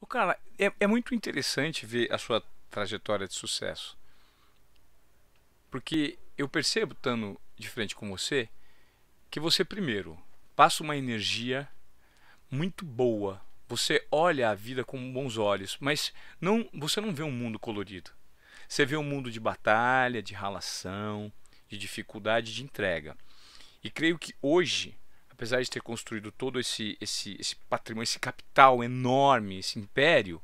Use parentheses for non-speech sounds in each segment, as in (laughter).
O cara, é, é muito interessante ver a sua trajetória de sucesso. Porque eu percebo, estando de frente com você, que você, primeiro, passa uma energia muito boa. Você olha a vida com bons olhos, mas não, você não vê um mundo colorido. Você vê um mundo de batalha, de ralação, de dificuldade de entrega. E creio que hoje apesar de ter construído todo esse, esse, esse patrimônio, esse capital enorme, esse império,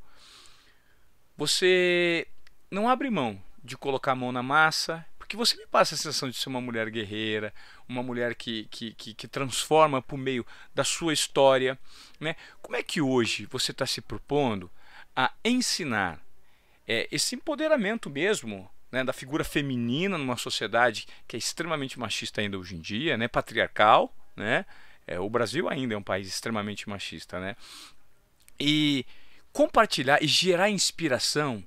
você não abre mão de colocar a mão na massa, porque você me passa a sensação de ser uma mulher guerreira, uma mulher que, que, que, que transforma por meio da sua história. Né? Como é que hoje você está se propondo a ensinar é, esse empoderamento mesmo né, da figura feminina numa sociedade que é extremamente machista ainda hoje em dia, né, patriarcal, né? É, o Brasil ainda é um país extremamente machista, né? E compartilhar e gerar inspiração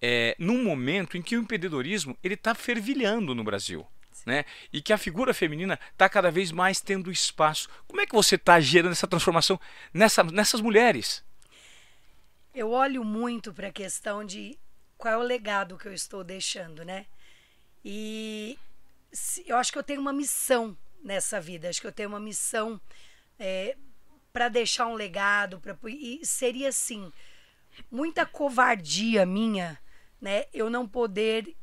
é, num momento em que o empreendedorismo ele está fervilhando no Brasil. Né? E que a figura feminina está cada vez mais tendo espaço. Como é que você está gerando essa transformação nessa, nessas mulheres? Eu olho muito para a questão de qual é o legado que eu estou deixando, né? E eu acho que eu tenho uma missão nessa vida. Acho que eu tenho uma missão é, para deixar um legado. Pra, e seria assim: muita covardia minha, né? Eu não poder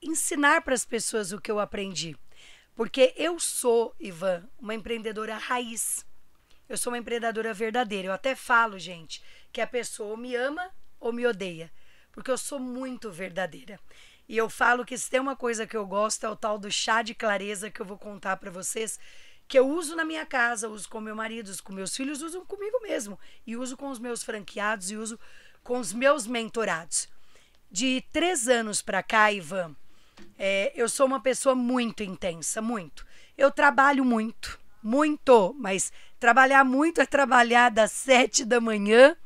ensinar para as pessoas o que eu aprendi. Porque eu sou, Ivan, uma empreendedora raiz. Eu sou uma empreendedora verdadeira. Eu até falo, gente, que a pessoa ou me ama ou me odeia. Porque eu sou muito verdadeira. E eu falo que se tem uma coisa que eu gosto é o tal do chá de clareza que eu vou contar para vocês, que eu uso na minha casa, uso com meu marido, uso com meus filhos, uso comigo mesmo. E uso com os meus franqueados e uso com os meus mentorados. De três anos para cá, Ivan, é, eu sou uma pessoa muito intensa, muito. Eu trabalho muito, muito, mas trabalhar muito é trabalhar das sete da manhã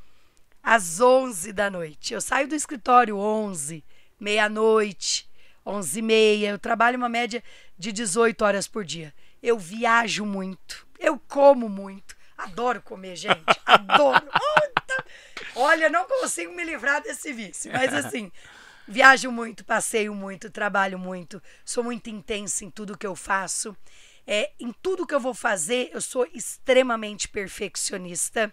às onze da noite. Eu saio do escritório onze meia-noite, onze e meia. Eu trabalho uma média de 18 horas por dia. Eu viajo muito, eu como muito. Adoro comer, gente. (laughs) Adoro. Olha, não consigo me livrar desse vício. Mas assim, viajo muito, passeio muito, trabalho muito, sou muito intensa em tudo que eu faço. É, em tudo que eu vou fazer, eu sou extremamente perfeccionista.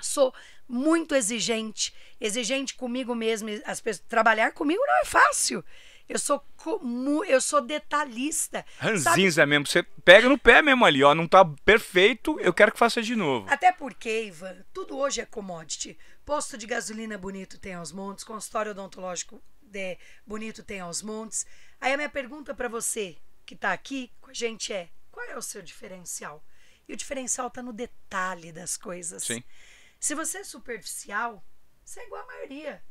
Sou muito exigente, exigente comigo mesmo. As pessoas, trabalhar comigo não é fácil. Eu sou como, eu sou detalhista. Ranzinza sabe? mesmo, você pega no pé mesmo ali, ó, não tá perfeito, eu quero que faça de novo. Até porque, Ivan, tudo hoje é commodity. Posto de gasolina bonito tem aos montes, consultório odontológico de né, bonito tem aos montes. Aí a minha pergunta para você que tá aqui com a gente é: qual é o seu diferencial? E o diferencial tá no detalhe das coisas. Sim. Se você é superficial, você é igual a maioria.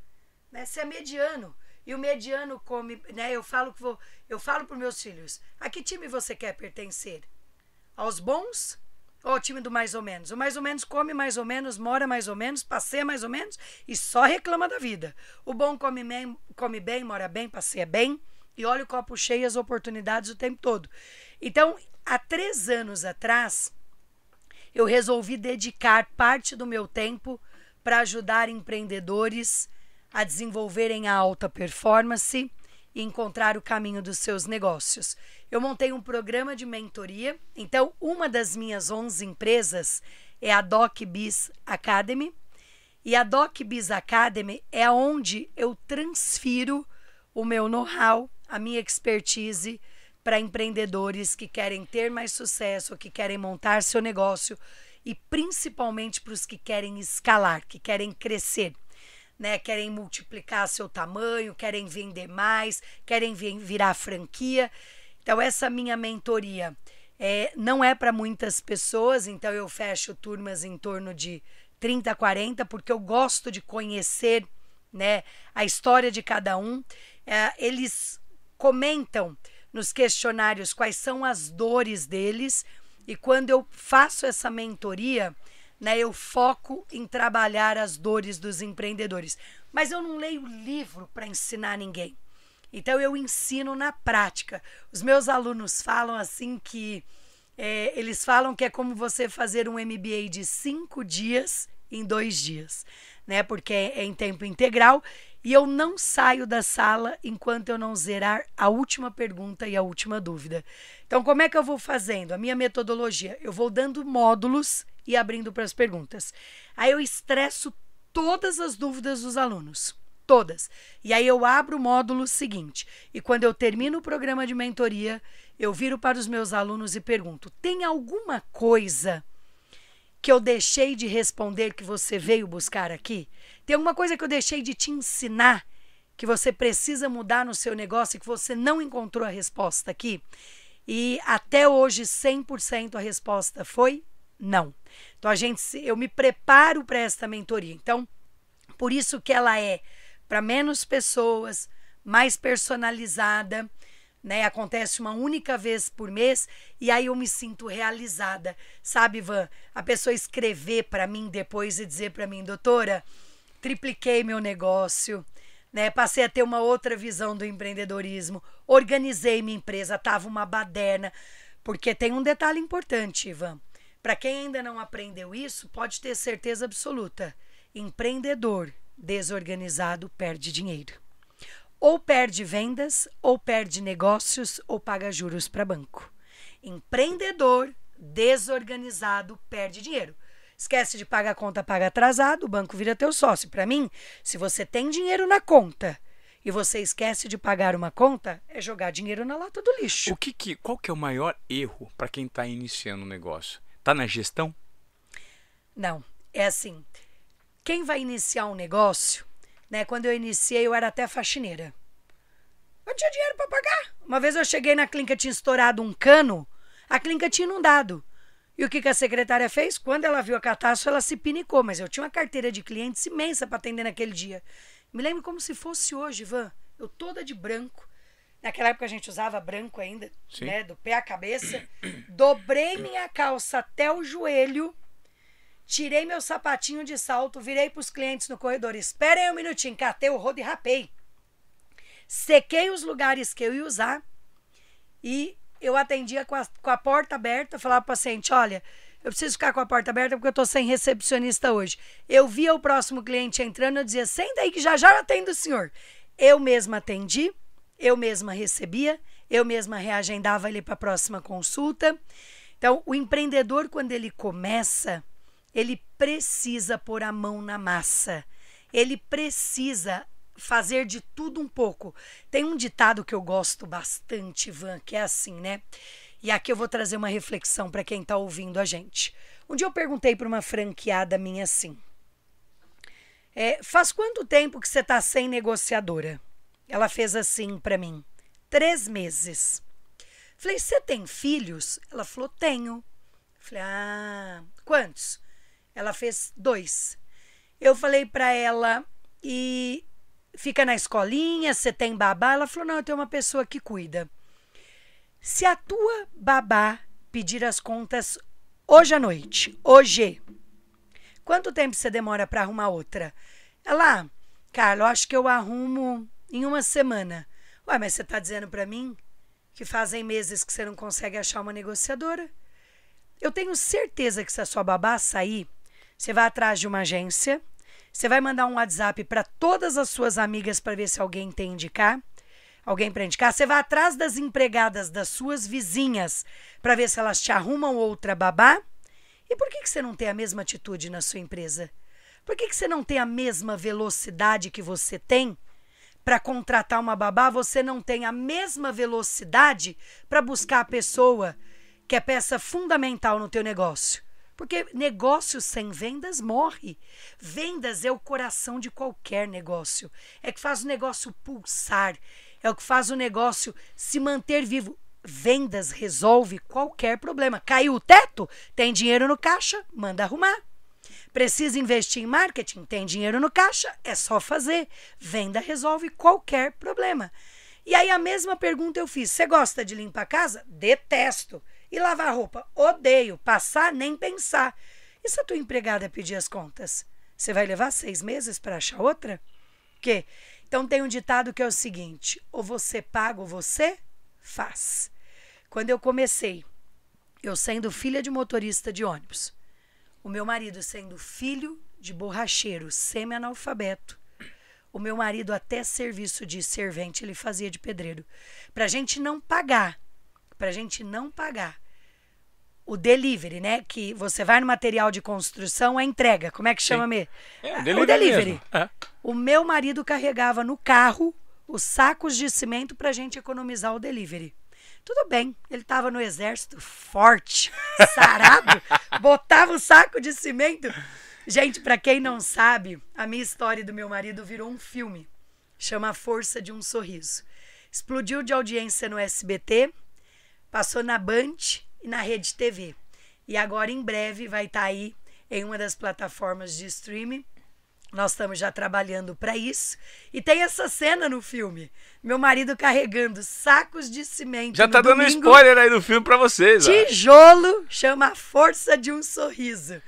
Né? Você é mediano. E o mediano come, né? Eu falo que vou, eu falo para meus filhos: a que time você quer pertencer? Aos bons ou ao time do mais ou menos? O mais ou menos come mais ou menos, mora mais ou menos, passeia mais ou menos e só reclama da vida. O bom come bem, come bem mora bem, passeia bem e olha o copo cheio as oportunidades o tempo todo. Então, há três anos atrás, eu resolvi dedicar parte do meu tempo para ajudar empreendedores a desenvolverem a alta performance e encontrar o caminho dos seus negócios. Eu montei um programa de mentoria, então uma das minhas 11 empresas é a DocBiz Academy. E a DocBiz Academy é onde eu transfiro o meu know-how, a minha expertise, para empreendedores que querem ter mais sucesso, que querem montar seu negócio e principalmente para os que querem escalar, que querem crescer, né? Querem multiplicar seu tamanho, querem vender mais, querem virar franquia. Então essa minha mentoria é, não é para muitas pessoas, então eu fecho turmas em torno de 30, 40, porque eu gosto de conhecer, né, a história de cada um. É, eles comentam nos questionários quais são as dores deles. E quando eu faço essa mentoria, né, eu foco em trabalhar as dores dos empreendedores. Mas eu não leio livro para ensinar ninguém. Então eu ensino na prática. Os meus alunos falam assim que é, eles falam que é como você fazer um MBA de cinco dias em dois dias, né? Porque é em tempo integral e eu não saio da sala enquanto eu não zerar a última pergunta e a última dúvida. Então, como é que eu vou fazendo? A minha metodologia, eu vou dando módulos e abrindo para as perguntas. Aí eu estresso todas as dúvidas dos alunos. Todas. E aí eu abro o módulo seguinte. E quando eu termino o programa de mentoria, eu viro para os meus alunos e pergunto: tem alguma coisa que eu deixei de responder que você veio buscar aqui? Tem alguma coisa que eu deixei de te ensinar que você precisa mudar no seu negócio e que você não encontrou a resposta aqui? E até hoje 100% a resposta foi não. Então a gente eu me preparo para esta mentoria. Então, por isso que ela é para menos pessoas, mais personalizada né? Acontece uma única vez por mês e aí eu me sinto realizada. Sabe, Ivan A pessoa escrever para mim depois e dizer para mim, doutora, tripliquei meu negócio, né? Passei a ter uma outra visão do empreendedorismo, organizei minha empresa, tava uma baderna, porque tem um detalhe importante, Ivan. Para quem ainda não aprendeu isso, pode ter certeza absoluta. Empreendedor desorganizado perde dinheiro ou perde vendas, ou perde negócios, ou paga juros para banco. Empreendedor desorganizado perde dinheiro. Esquece de pagar a conta, paga atrasado, o banco vira teu sócio. Para mim, se você tem dinheiro na conta e você esquece de pagar uma conta, é jogar dinheiro na lata do lixo. O que, que qual que é o maior erro para quem está iniciando o um negócio? Tá na gestão? Não, é assim. Quem vai iniciar um negócio né? Quando eu iniciei, eu era até faxineira. Eu tinha dinheiro para pagar. Uma vez eu cheguei na clínica, tinha estourado um cano, a clínica tinha inundado. E o que, que a secretária fez? Quando ela viu a catástrofe, ela se pinicou, mas eu tinha uma carteira de clientes imensa para atender naquele dia. Me lembro como se fosse hoje, Ivan. Eu toda de branco. Naquela época a gente usava branco ainda, Sim. né? Do pé à cabeça. Dobrei minha calça até o joelho Tirei meu sapatinho de salto, virei para os clientes no corredor. Esperem um minutinho, catei o rodo e rapei. Sequei os lugares que eu ia usar e eu atendia com a, com a porta aberta. Falava para o paciente: olha, eu preciso ficar com a porta aberta porque eu estou sem recepcionista hoje. Eu via o próximo cliente entrando, eu dizia: senta aí que já já atendo o senhor. Eu mesma atendi, eu mesma recebia, eu mesma reagendava ele para a próxima consulta. Então, o empreendedor, quando ele começa, ele precisa pôr a mão na massa. Ele precisa fazer de tudo um pouco. Tem um ditado que eu gosto bastante, Ivan, que é assim, né? E aqui eu vou trazer uma reflexão para quem está ouvindo a gente. Um dia eu perguntei para uma franqueada minha assim: é, Faz quanto tempo que você está sem negociadora? Ela fez assim para mim: Três meses. Falei: Você tem filhos? Ela falou: Tenho. Falei: Ah, quantos? Ela fez dois. Eu falei para ela e fica na escolinha, você tem babá? Ela falou: "Não, eu tenho uma pessoa que cuida". Se a tua babá pedir as contas hoje à noite, hoje, quanto tempo você demora para arrumar outra? Ela: ah, "Carla, eu acho que eu arrumo em uma semana". Ué, mas você tá dizendo para mim que fazem meses que você não consegue achar uma negociadora? Eu tenho certeza que se a sua babá sair você vai atrás de uma agência, você vai mandar um WhatsApp para todas as suas amigas para ver se alguém tem indicar, alguém para indicar. Você vai atrás das empregadas das suas vizinhas para ver se elas te arrumam outra babá. E por que, que você não tem a mesma atitude na sua empresa? Por que, que você não tem a mesma velocidade que você tem? para contratar uma babá, você não tem a mesma velocidade para buscar a pessoa que é peça fundamental no teu negócio. Porque negócio sem vendas morre. Vendas é o coração de qualquer negócio. É que faz o negócio pulsar, é o que faz o negócio se manter vivo. Vendas resolve qualquer problema. Caiu o teto? Tem dinheiro no caixa? Manda arrumar. Precisa investir em marketing? Tem dinheiro no caixa? É só fazer. Venda resolve qualquer problema. E aí a mesma pergunta eu fiz: você gosta de limpar a casa? Detesto. E lavar roupa, odeio. Passar, nem pensar. E se a tua empregada pedir as contas? Você vai levar seis meses para achar outra? Que? Então tem um ditado que é o seguinte: ou você paga ou você faz. Quando eu comecei, eu sendo filha de motorista de ônibus, o meu marido sendo filho de borracheiro, semi-analfabeto, o meu marido até serviço de servente ele fazia de pedreiro, para a gente não pagar, para a gente não pagar o delivery, né? Que você vai no material de construção, é entrega. Como é que chama, Sim. Mê? É, ah, o delivery. O, delivery. É. o meu marido carregava no carro os sacos de cimento para a gente economizar o delivery. Tudo bem, ele estava no exército forte, (laughs) sarado, botava o saco de cimento. Gente, para quem não sabe, a minha história do meu marido virou um filme. Chama A Força de um Sorriso. Explodiu de audiência no SBT, passou na Band, e na Rede TV. E agora em breve vai estar tá aí em uma das plataformas de streaming. Nós estamos já trabalhando para isso. E tem essa cena no filme. Meu marido carregando sacos de cimento. Já tá domingo. dando spoiler aí do filme para vocês. Tijolo ó. chama a força de um sorriso.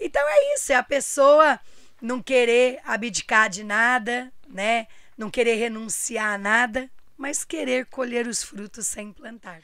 Então é isso, é a pessoa não querer abdicar de nada, né? Não querer renunciar a nada, mas querer colher os frutos sem plantar.